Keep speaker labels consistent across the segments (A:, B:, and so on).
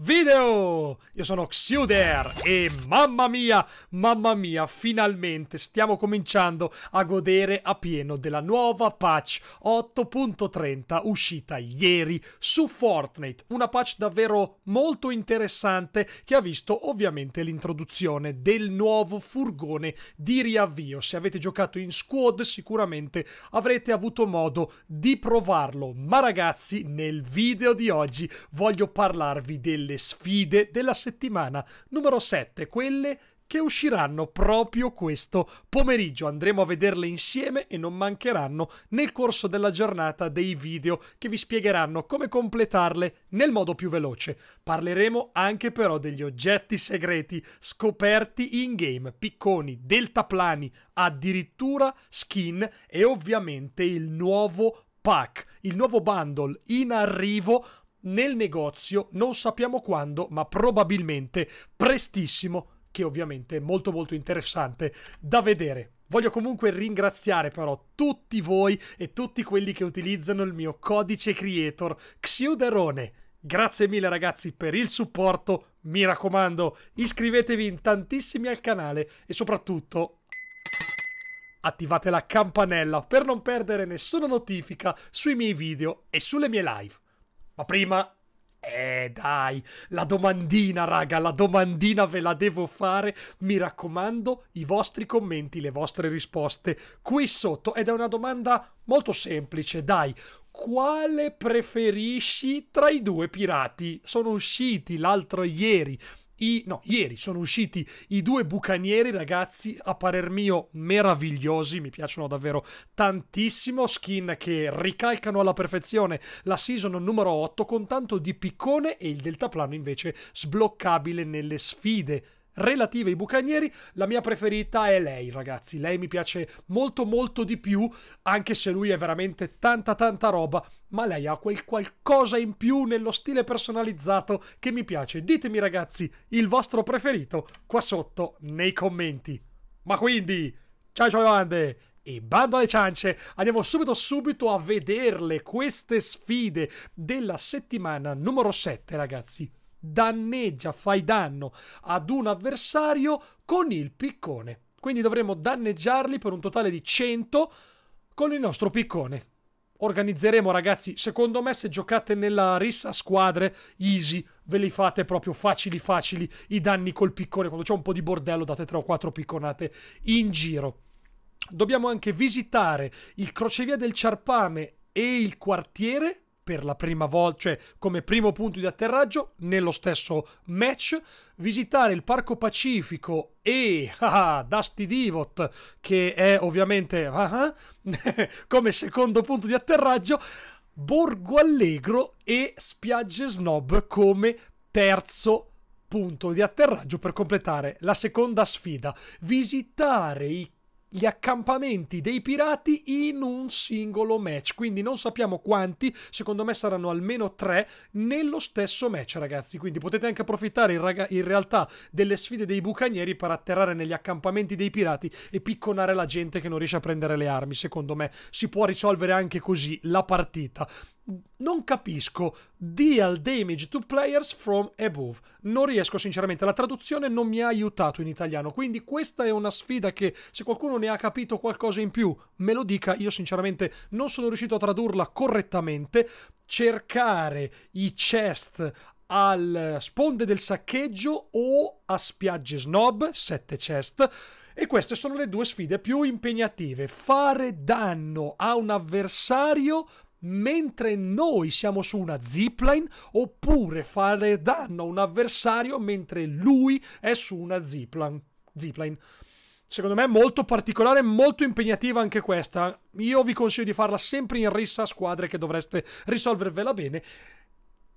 A: video! Io sono Xiuder e mamma mia, mamma mia, finalmente stiamo cominciando a godere a pieno della nuova patch 8.30 uscita ieri su Fortnite. Una patch davvero molto interessante che ha visto ovviamente l'introduzione del nuovo furgone di riavvio. Se avete giocato in squad sicuramente avrete avuto modo di provarlo. Ma ragazzi, nel video di oggi voglio parlarvi del delle sfide della settimana numero 7, quelle che usciranno proprio questo pomeriggio. Andremo a vederle insieme e non mancheranno nel corso della giornata dei video che vi spiegheranno come completarle nel modo più veloce. Parleremo anche però degli oggetti segreti scoperti in game, picconi, deltaplani, addirittura skin e ovviamente il nuovo pack, il nuovo bundle in arrivo nel negozio, non sappiamo quando, ma probabilmente prestissimo, che ovviamente è molto molto interessante da vedere. Voglio comunque ringraziare però tutti voi e tutti quelli che utilizzano il mio codice creator Xiuderone. Grazie mille ragazzi per il supporto, mi raccomando iscrivetevi in tantissimi al canale e soprattutto attivate la campanella per non perdere nessuna notifica sui miei video e sulle mie live. Ma prima... Eh dai, la domandina raga, la domandina ve la devo fare. Mi raccomando, i vostri commenti, le vostre risposte qui sotto. Ed è una domanda molto semplice, dai. Quale preferisci tra i due pirati? Sono usciti l'altro ieri i, no, ieri sono usciti i due bucanieri, ragazzi, a parer mio meravigliosi, mi piacciono davvero tantissimo, skin che ricalcano alla perfezione la season numero 8 con tanto di piccone e il deltaplano invece sbloccabile nelle sfide relative ai bucanieri, la mia preferita è lei, ragazzi. Lei mi piace molto molto di più, anche se lui è veramente tanta tanta roba, ma lei ha quel qualcosa in più nello stile personalizzato che mi piace. Ditemi ragazzi il vostro preferito qua sotto nei commenti. Ma quindi, ciao ciao bande! E bando alle ciance, andiamo subito subito a vederle queste sfide della settimana numero 7 ragazzi danneggia, fai danno ad un avversario con il piccone. Quindi dovremo danneggiarli per un totale di 100 con il nostro piccone. Organizzeremo ragazzi, secondo me se giocate nella rissa a squadre, easy, ve li fate proprio facili facili i danni col piccone. Quando c'è un po' di bordello date 3 o 4 picconate in giro. Dobbiamo anche visitare il crocevia del Ciarpame e il quartiere per la prima volta, cioè come primo punto di atterraggio nello stesso match, visitare il Parco Pacifico e ah, ah, Dusty Divot, che è ovviamente ah, ah come secondo punto di atterraggio, Borgo Allegro e Spiagge Snob come terzo punto di atterraggio per completare la seconda sfida. Visitare i gli accampamenti dei pirati in un singolo match. Quindi non sappiamo quanti, secondo me saranno almeno tre nello stesso match, ragazzi. Quindi potete anche approfittare in, rag- in, realtà delle sfide dei bucanieri per atterrare negli accampamenti dei pirati e picconare la gente che non riesce a prendere le armi. Secondo me si può risolvere anche così la partita non capisco. Deal damage to players from above. Non riesco sinceramente, la traduzione non mi ha aiutato in italiano, quindi questa è una sfida che se qualcuno ne ha capito qualcosa in più me lo dica, io sinceramente non sono riuscito a tradurla correttamente. Cercare i chest al sponde del saccheggio o a spiagge snob, 7 chest. E queste sono le due sfide più impegnative. Fare danno a un avversario mentre noi siamo su una zipline oppure fare danno a un avversario mentre lui è su una zipline. zipline. Secondo me è molto particolare, molto impegnativa anche questa. Io vi consiglio di farla sempre in rissa a squadre che dovreste risolvervela bene.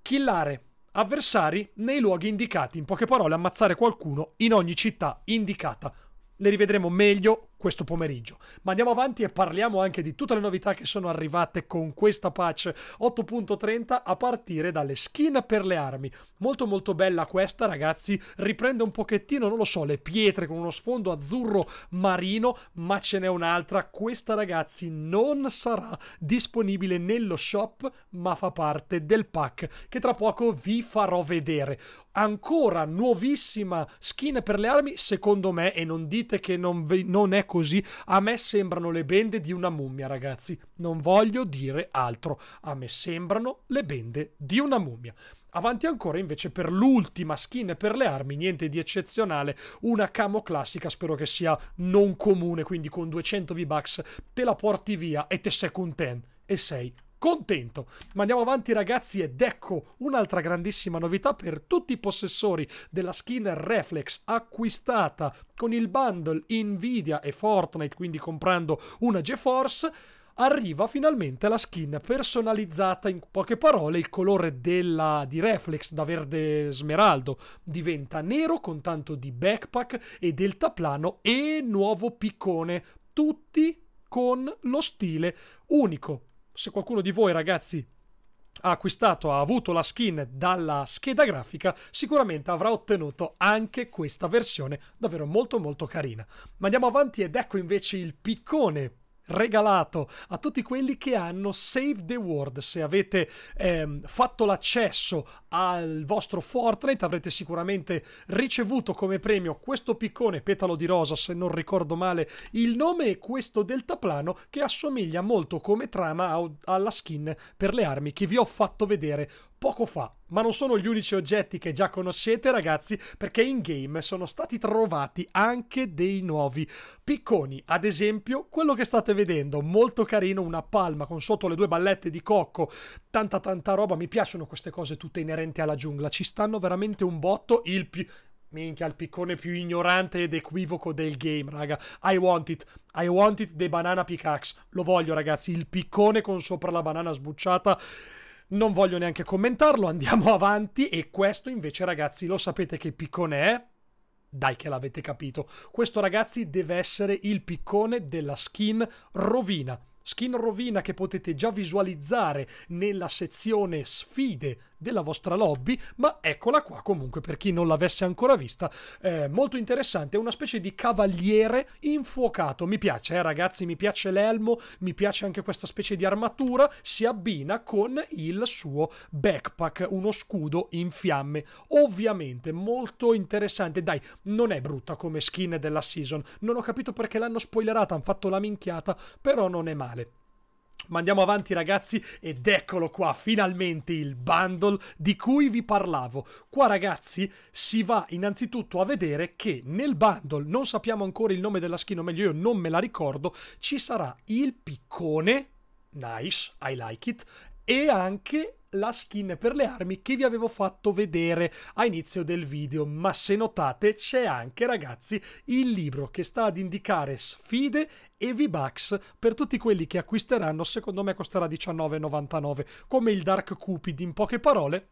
A: Killare avversari nei luoghi indicati, in poche parole ammazzare qualcuno in ogni città indicata. Le rivedremo meglio questo pomeriggio. Ma andiamo avanti e parliamo anche di tutte le novità che sono arrivate con questa patch 8.30 a partire dalle skin per le armi. Molto molto bella questa ragazzi, riprende un pochettino, non lo so, le pietre con uno sfondo azzurro marino, ma ce n'è un'altra. Questa ragazzi non sarà disponibile nello shop, ma fa parte del pack che tra poco vi farò vedere. Ancora nuovissima skin per le armi, secondo me, e non dite che non, non è così. A me sembrano le bende di una mummia, ragazzi. Non voglio dire altro. A me sembrano le bende di una mummia. Avanti ancora invece per l'ultima skin per le armi, niente di eccezionale, una camo classica, spero che sia non comune, quindi con 200 V-Bucks te la porti via e te sei contento e sei contento. Ma andiamo avanti ragazzi ed ecco un'altra grandissima novità per tutti i possessori della skin Reflex acquistata con il bundle Nvidia e Fortnite, quindi comprando una GeForce arriva finalmente la skin personalizzata, in poche parole il colore della, di Reflex da verde smeraldo diventa nero con tanto di backpack e deltaplano e nuovo piccone, tutti con lo stile unico se qualcuno di voi ragazzi ha acquistato, ha avuto la skin dalla scheda grafica, sicuramente avrà ottenuto anche questa versione davvero molto molto carina. Ma andiamo avanti ed ecco invece il piccone regalato a tutti quelli che hanno Save the World. Se avete ehm, fatto l'accesso al vostro Fortnite avrete sicuramente ricevuto come premio questo piccone petalo di rosa, se non ricordo male il nome, e questo deltaplano che assomiglia molto come trama alla skin per le armi che vi ho fatto vedere poco fa ma non sono gli unici oggetti che già conoscete ragazzi perché in game sono stati trovati anche dei nuovi picconi ad esempio quello che state vedendo molto carino una palma con sotto le due ballette di cocco tanta tanta roba mi piacciono queste cose tutte inerenti alla giungla ci stanno veramente un botto il più Minchia, il piccone più ignorante ed equivoco del game, raga. I want it. I want it dei banana pickaxe. Lo voglio, ragazzi. Il piccone con sopra la banana sbucciata non voglio neanche commentarlo, andiamo avanti e questo invece ragazzi lo sapete che piccone è? Dai che l'avete capito. Questo ragazzi deve essere il piccone della skin rovina. Skin rovina che potete già visualizzare nella sezione sfide della vostra lobby, ma eccola qua comunque per chi non l'avesse ancora vista, eh, molto interessante, è una specie di cavaliere infuocato, mi piace eh, ragazzi, mi piace l'elmo, mi piace anche questa specie di armatura, si abbina con il suo backpack, uno scudo in fiamme, ovviamente molto interessante, dai, non è brutta come skin della season, non ho capito perché l'hanno spoilerata, hanno fatto la minchiata, però non è male. Ma andiamo avanti ragazzi ed eccolo qua finalmente il bundle di cui vi parlavo. Qua ragazzi si va innanzitutto a vedere che nel bundle, non sappiamo ancora il nome della skin o meglio io non me la ricordo, ci sarà il piccone, nice, I like it, e anche la skin per le armi che vi avevo fatto vedere a inizio del video, ma se notate c'è anche ragazzi il libro che sta ad indicare sfide e V-Bucks per tutti quelli che acquisteranno, secondo me costerà 19,99 come il Dark Cupid in poche parole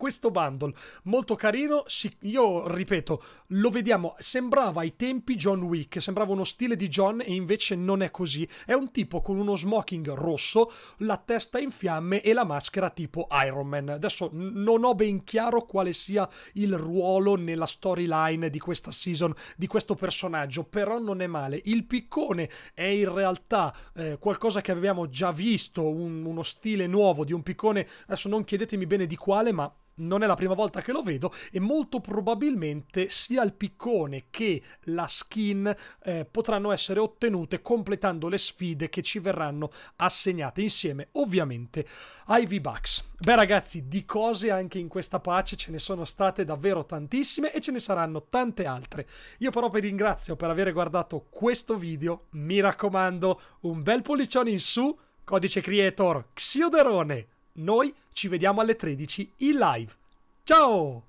A: questo bundle molto carino. io ripeto, lo vediamo. Sembrava ai tempi John Wick, sembrava uno stile di John, e invece non è così. È un tipo con uno smoking rosso, la testa in fiamme e la maschera tipo Iron Man. Adesso non ho ben chiaro quale sia il ruolo nella storyline di questa season di questo personaggio, però non è male. Il piccone è in realtà eh, qualcosa che avevamo già visto, un, uno stile nuovo di un piccone. Adesso non chiedetemi bene di quale, ma non è la prima volta che lo vedo e molto probabilmente sia il piccone che la skin eh, potranno essere ottenute completando le sfide che ci verranno assegnate insieme ovviamente ai V-Bucks. Beh ragazzi, di cose anche in questa pace ce ne sono state davvero tantissime e ce ne saranno tante altre. Io però vi ringrazio per aver guardato questo video, mi raccomando un bel pollicione in su, codice creator Xioderone! Noi ci vediamo alle 13 in live. Ciao!